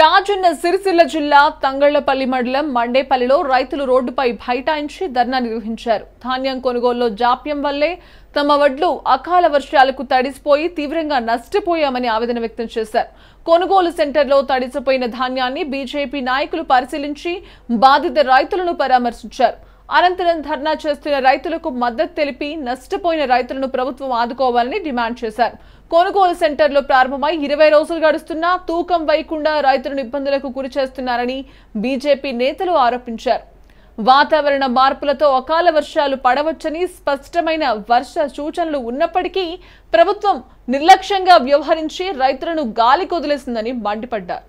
రాజున్న సిరిసిల్ల జిల్లా తంగళ్లపల్లి మండలం మండేపల్లిలో రైతులు రోడ్డుపై బైఠాయించి ధర్నా నిర్వహించారు ధాన్యం కొనుగోలులో జాప్యం వల్లే తమ వడ్లు అకాల వర్షాలకు తడిసిపోయి తీవ్రంగా నష్టపోయామని ఆవేదన వ్యక్తం చేశారు కొనుగోలు సెంటర్లో తడిసిపోయిన ధాన్యాన్ని బీజేపీ నాయకులు పరిశీలించి బాధిత రైతులను పరామర్శించారు అనంతరం ధర్నా చేస్తున్న రైతులకు మద్దతు తెలిపి నష్టపోయిన రైతులను ప్రభుత్వం ఆదుకోవాలని డిమాండ్ చేశారు కొనుగోలు సెంటర్లో ప్రారంభమై ఇరవై రోజులు గడుస్తున్నా తూకం వేయకుండా రైతులను ఇబ్బందులకు గురి చేస్తున్నారని బీజేపీ నేతలు ఆరోపించారు వాతావరణ మార్పులతో అకాల వర్షాలు పడవచ్చని స్పష్టమైన వర్ష సూచనలు ఉన్నప్పటికీ ప్రభుత్వం నిర్లక్ష్యంగా వ్యవహరించి రైతులను గాలి కొదిలేసిందని మండిపడ్డారు